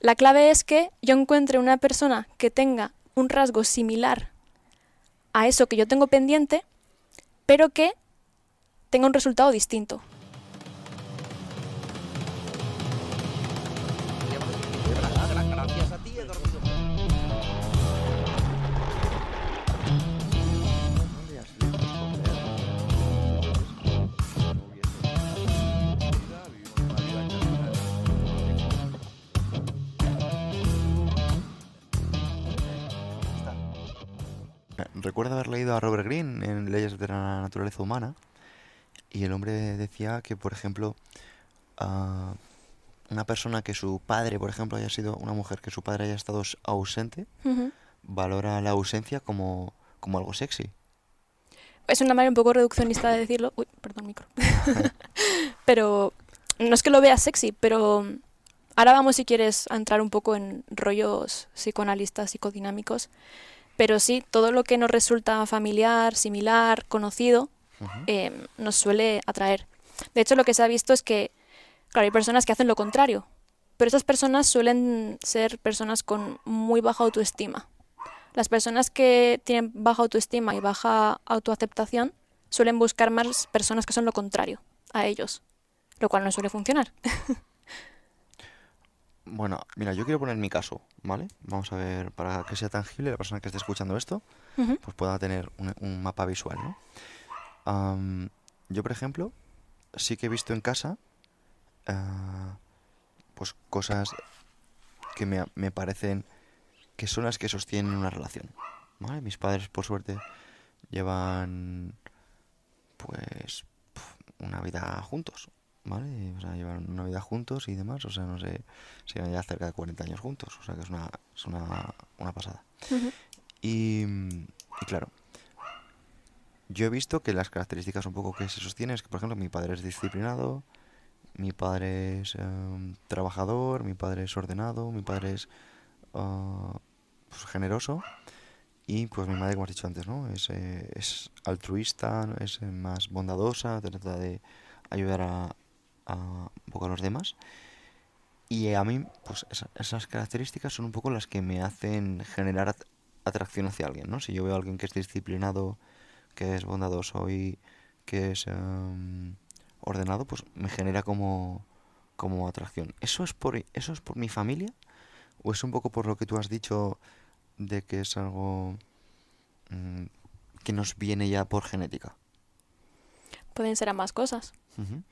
La clave es que yo encuentre una persona que tenga un rasgo similar a eso que yo tengo pendiente, pero que tenga un resultado distinto. recuerdo haber leído a Robert Greene en Leyes de la Naturaleza Humana y el hombre decía que, por ejemplo, ah, una persona que su padre, por ejemplo, haya sido una mujer que su padre haya estado ausente, valora la ausencia como, algo sexy. Es una manera un poco reduccionista de decirlo. Uy, perdón, micro. pero no es que lo vea sexy, pero ahora vamos si quieres entrar un poco en rollos psicoanalistas, psicodinámicos. Pero sí, todo lo que nos resulta familiar, similar, conocido, eh, nos suele atraer. De hecho, lo que se ha visto es que, claro, hay personas que hacen lo contrario, pero esas personas suelen ser personas con muy baja autoestima. Las personas que tienen baja autoestima y baja autoaceptación suelen buscar más personas que son lo contrario a ellos, lo cual no suele funcionar. Bueno, mira, yo quiero poner mi caso, ¿vale? Vamos a ver, para que sea tangible la persona que esté escuchando esto, pues pueda tener un, mapa visual, ¿no? yo, por ejemplo, sí que he visto en casa, eh, pues cosas que me, me, parecen que son las que sostienen una relación, ¿vale? Mis padres, por suerte, llevan, pues, una vida juntos, ¿vale? O sea, llevan una vida juntos y demás, o sea, no sé, se llevan ya cerca de 40 años juntos, o sea que es una, es una, pasada. y, claro, yo he visto que las características un poco que se sostienen es que, por ejemplo, mi padre es disciplinado, mi padre es eh, trabajador, mi padre es ordenado, mi padre es eh, pues, generoso. Y pues mi madre, como has dicho antes, ¿no? Es, eh, es altruista, es más bondadosa, trata de ayudar a, a, un poco a los demás. Y a mí, pues esas características son un poco las que me hacen generar atracción hacia alguien, ¿no? Si yo veo a alguien que es disciplinado, que es bondadoso y que es em, ordenado, pues me genera como, como atracción. ¿Eso es, por, ¿Eso es por mi familia? ¿O es un poco por lo que tú has dicho de que es algo mm, que nos viene ya por genética? pueden ser más cosas.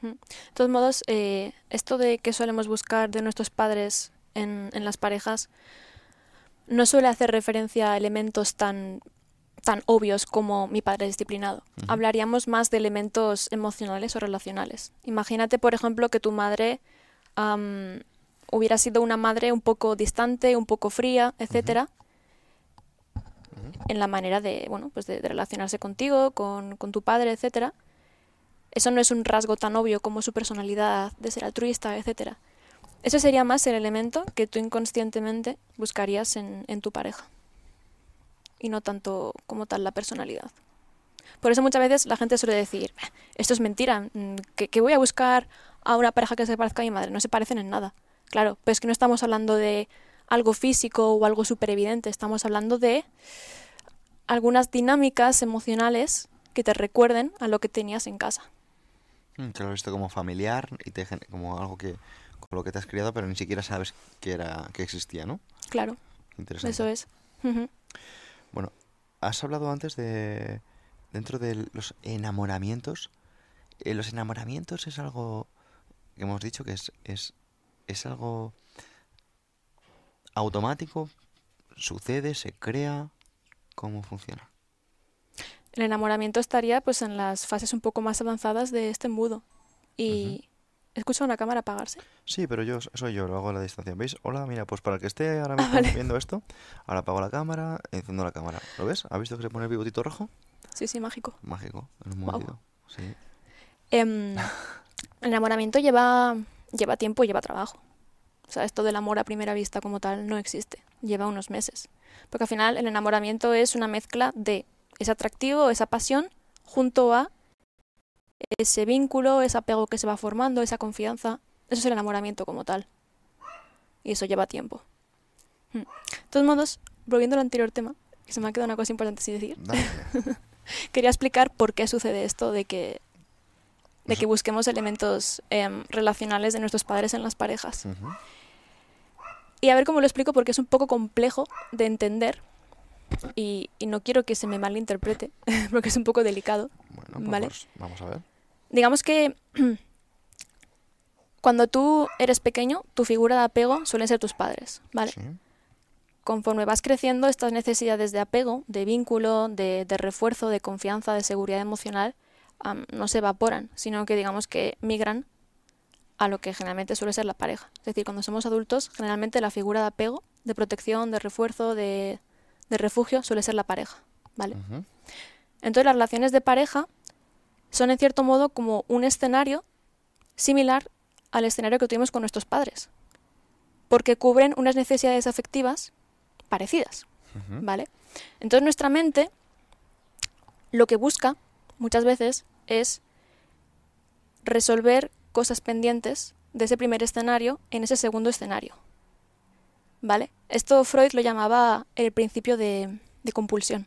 De todos modos, eh, esto de que solemos buscar de nuestros padres en, las parejas no suele hacer referencia a elementos tan, tan obvios como mi padre disciplinado. Hablaríamos más de elementos emocionales o relacionales. Imagínate, por ejemplo, que tu madre hubiera sido una madre un poco distante, un poco fría, etcétera, en la manera de, bueno, pues relacionarse contigo, con, con, tu padre, etcétera. Eso no es un rasgo tan obvio como su personalidad de ser altruista, etcétera. Ese sería más el elemento que tú inconscientemente buscarías en, tu pareja y no tanto como tal la personalidad. Por eso muchas veces la gente suele decir, esto es mentira, que, mm, que, voy a buscar a una pareja que se parezca a mi madre, no se parecen en nada. Claro, pero es que no estamos hablando de algo físico o algo súper evidente, estamos hablando de algunas dinámicas emocionales que te recuerden a lo que tenías en casa. Mm, te lo has visto como familiar y te, como algo que con lo que te has criado, pero ni siquiera sabes que era que existía, ¿no? Claro. Interesante. Eso es. Bueno, has hablado antes de dentro de los enamoramientos. Eh, los enamoramientos es algo que hemos dicho que es es es algo automático, sucede, se crea, ¿cómo funciona? El enamoramiento estaría pues en las fases un poco más avanzadas de este embudo. Y. ¿Escucha una cámara apagarse? Sí, pero yo soy yo, lo hago a la distancia. ¿Veis? Hola, mira, pues para el que esté ahora ah, mismo viendo esto, ahora apago la cámara, enciendo la cámara. ¿Lo ves? ¿Has visto que se pone el bigotito rojo? Sí, sí, mágico. Mágico, en un momento. Sí. Em, el enamoramiento lleva, lleva tiempo, lleva trabajo. O sea, esto del amor a primera vista como tal no existe. Lleva unos meses. Porque al final el enamoramiento es una mezcla de ese atractivo, esa pasión, junto a ese vínculo, ese apego que se va formando, esa confianza. Eso es el enamoramiento como tal. Y eso lleva tiempo. Hmm. De todos modos, volviendo al anterior tema, que se me ha quedado una cosa importante sin decir. Quería explicar por qué sucede esto de que, de que busquemos elementos em, relacionales de nuestros padres en las parejas. Y a ver cómo lo explico porque es un poco complejo de entender y, no quiero que se me malinterprete, porque es un poco delicado. Bueno, pues vamos a ver. Digamos que cuando tú eres pequeño, tu figura de apego suelen ser tus padres, ¿vale? Conforme vas creciendo, estas necesidades de apego, de vínculo, de, refuerzo, de confianza, de seguridad emocional, no se evaporan, sino que digamos que migran a lo que generalmente suele ser la pareja. Es decir, cuando somos adultos, generalmente la figura de apego, de protección, de refuerzo, de, de refugio suele ser la pareja, ¿vale? Entonces las relaciones de pareja son en cierto modo como un escenario similar al escenario que tuvimos con nuestros padres, porque cubren unas necesidades afectivas parecidas, ¿vale? Entonces nuestra mente lo que busca muchas veces es resolver cosas pendientes de ese primer escenario en ese segundo escenario. ¿vale? Esto Freud lo llamaba el principio de, de compulsión,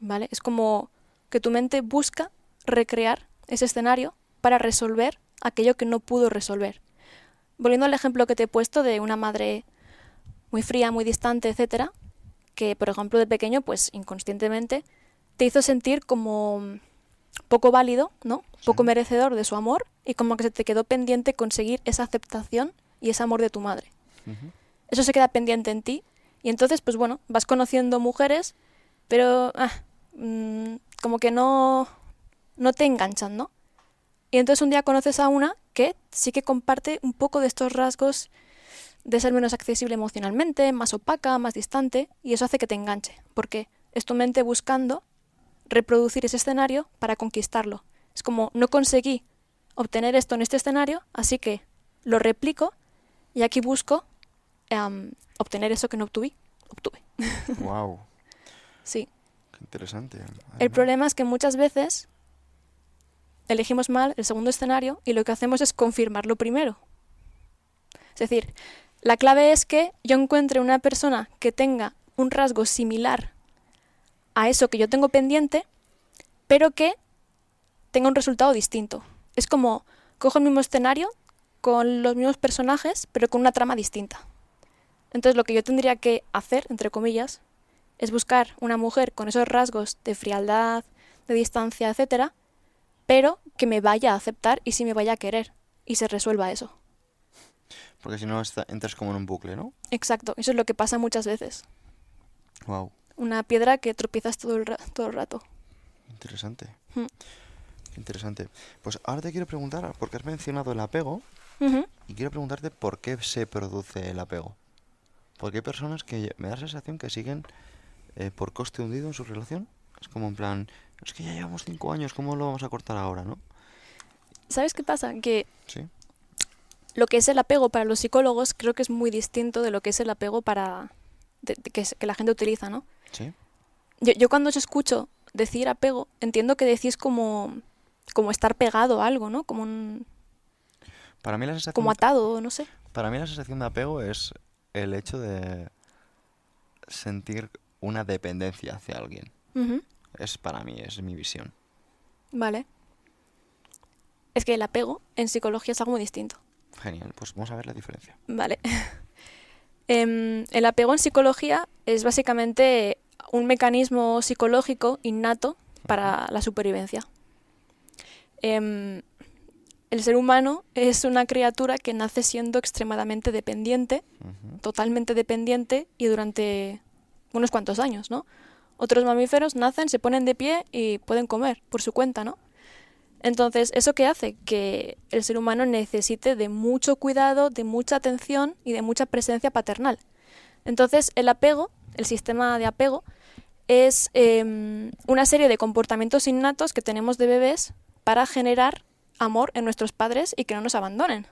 ¿vale? Es como que tu mente busca recrear ese escenario para resolver aquello que no pudo resolver. Volviendo al ejemplo que te he puesto de una madre muy fría, muy distante, etcétera, que por ejemplo de pequeño, pues inconscientemente te hizo sentir como poco válido, ¿no? Poco merecedor de su amor y como que se te quedó pendiente conseguir esa aceptación y ese amor de tu madre eso se queda pendiente en ti. Y entonces, pues bueno, vas conociendo mujeres, pero ah, mm, como que no, no te enganchan, ¿no? Y entonces un día conoces a una que sí que comparte un poco de estos rasgos de ser menos accesible emocionalmente, más opaca, más distante, y eso hace que te enganche, porque es tu mente buscando reproducir ese escenario para conquistarlo. Es como, no conseguí obtener esto en este escenario, así que lo replico y aquí busco obtener eso que no obtuve. obtuve. wow. sí. interesante. El problema es que muchas veces elegimos mal el segundo escenario y lo que hacemos es confirmarlo primero. Es decir, la clave es que yo encuentre una persona que tenga un rasgo similar a eso que yo tengo pendiente, pero que tenga un resultado distinto. Es como cojo el mismo escenario con los mismos personajes, pero con una trama distinta. Entonces lo que yo tendría que hacer, entre comillas, es buscar una mujer con esos rasgos de frialdad, de distancia, etcétera, pero que me vaya a aceptar y si me vaya a querer y se resuelva eso. Porque si no entras como en un bucle, ¿no? Exacto, eso es lo que pasa muchas veces. Wow. Una piedra que tropiezas todo el, todo el rato. Interesante. Hmm. Interesante. Pues ahora te quiero preguntar, porque has mencionado el apego, y quiero preguntarte por qué se produce el apego. Porque hay personas que me da la sensación que siguen eh, por coste hundido en su relación. Es como en plan, es que ya llevamos cinco años, ¿cómo lo vamos a cortar ahora, no? ¿Sabes qué pasa? Que ¿Sí? lo que es el apego para los psicólogos creo que es muy distinto de lo que es el apego para que, la gente utiliza, ¿no? Sí. Yo, cuando os escucho decir apego, entiendo que decís como, como estar pegado a algo, ¿no? Como un... Para mí la Como atado, no sé. Para mí la sensación de apego es el hecho de sentir una dependencia hacia alguien. Es para mí, es mi visión. Vale. Es que el apego en psicología es algo muy distinto. Genial, pues vamos a ver la diferencia. Vale. Em, el apego en psicología es básicamente un mecanismo psicológico innato para la supervivencia. Em, el ser humano es una criatura que nace siendo extremadamente dependiente, totalmente dependiente y durante unos cuantos años, ¿no? Otros mamíferos nacen, se ponen de pie y pueden comer por su cuenta, ¿no? Entonces, ¿eso qué hace? Que el ser humano necesite de mucho cuidado, de mucha atención y de mucha presencia paternal. Entonces, el apego, el sistema de apego, es em, una serie de comportamientos innatos que tenemos de bebés para generar amor en nuestros padres y que no nos abandonen.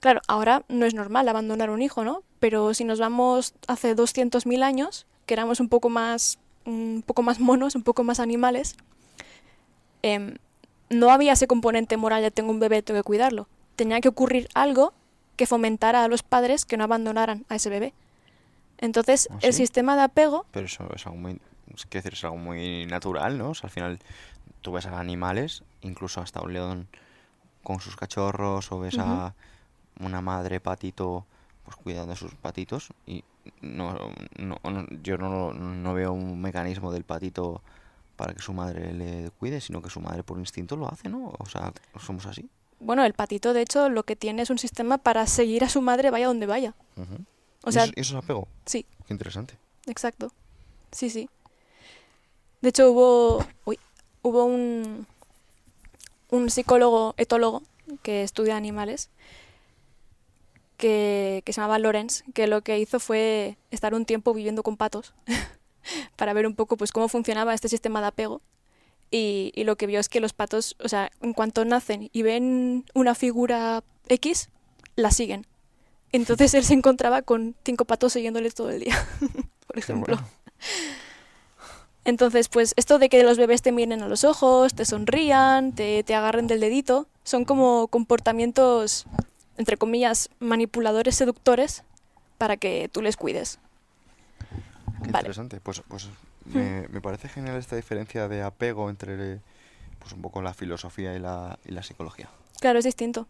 Claro, ahora no es normal abandonar un hijo, ¿no? Pero si nos vamos hace 200.000 años, que éramos un poco más, un poco más monos, un poco más animales, em, no había ese componente moral ya tengo un bebé, tengo que cuidarlo. Tenía que ocurrir algo que fomentara a los padres que no abandonaran a ese bebé. Entonces, ah, el sistema de apego... Pero eso es algo muy, es algo muy natural, ¿no? O sea, al final tú ves a animales incluso hasta un león con sus cachorros o ves a una madre patito pues cuidando a sus patitos y no, no, yo no, no, veo un mecanismo del patito para que su madre le cuide, sino que su madre por instinto lo hace, ¿no? O sea, somos así. Bueno, el patito de hecho lo que tiene es un sistema para seguir a su madre vaya donde vaya. O sea, ¿Y eso, es apego. Sí. Qué interesante. Exacto. Sí, sí. De hecho hubo uy, hubo un un psicólogo etólogo que estudia animales, que, se llamaba Lorenz, que lo que hizo fue estar un tiempo viviendo con patos para ver un poco pues cómo funcionaba este sistema de apego. Y, lo que vio es que los patos, o sea, en cuanto nacen y ven una figura X, la siguen. Entonces él se encontraba con cinco patos siguiéndole todo el día, por ejemplo. Entonces, pues esto de que los bebés te miren a los ojos, te sonrían, te, agarren del dedito, son como comportamientos, entre comillas, manipuladores, seductores, para que tú les cuides. Qué interesante. Pues, pues hmm. me, parece genial esta diferencia de apego entre pues, un poco la filosofía y la, y la psicología. Claro, es distinto.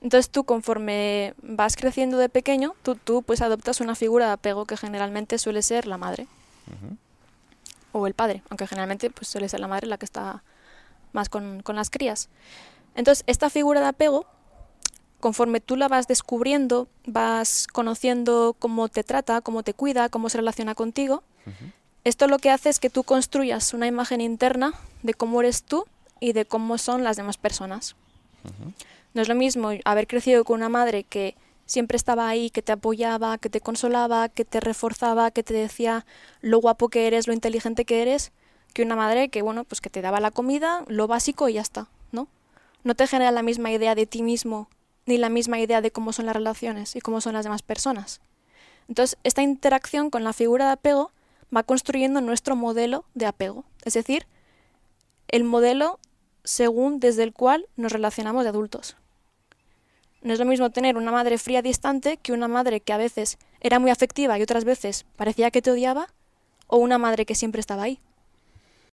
Entonces tú conforme vas creciendo de pequeño, tú, tú pues adoptas una figura de apego que generalmente suele ser la madre o el padre, aunque generalmente pues, suele ser la madre la que está más con, las crías. Entonces, esta figura de apego, conforme tú la vas descubriendo, vas conociendo cómo te trata, cómo te cuida, cómo se relaciona contigo, esto lo que hace es que tú construyas una imagen interna de cómo eres tú y de cómo son las demás personas. No es lo mismo haber crecido con una madre que siempre estaba ahí, que te apoyaba, que te consolaba, que te reforzaba, que te decía lo guapo que eres, lo inteligente que eres, que una madre que, bueno, pues que te daba la comida, lo básico y ya está, ¿no? No te genera la misma idea de ti mismo, ni la misma idea de cómo son las relaciones y cómo son las demás personas. Entonces, esta interacción con la figura de apego va construyendo nuestro modelo de apego, es decir, el modelo según desde el cual nos relacionamos de adultos no es lo mismo tener una madre fría distante que una madre que a veces era muy afectiva y otras veces parecía que te odiaba, o una madre que siempre estaba ahí.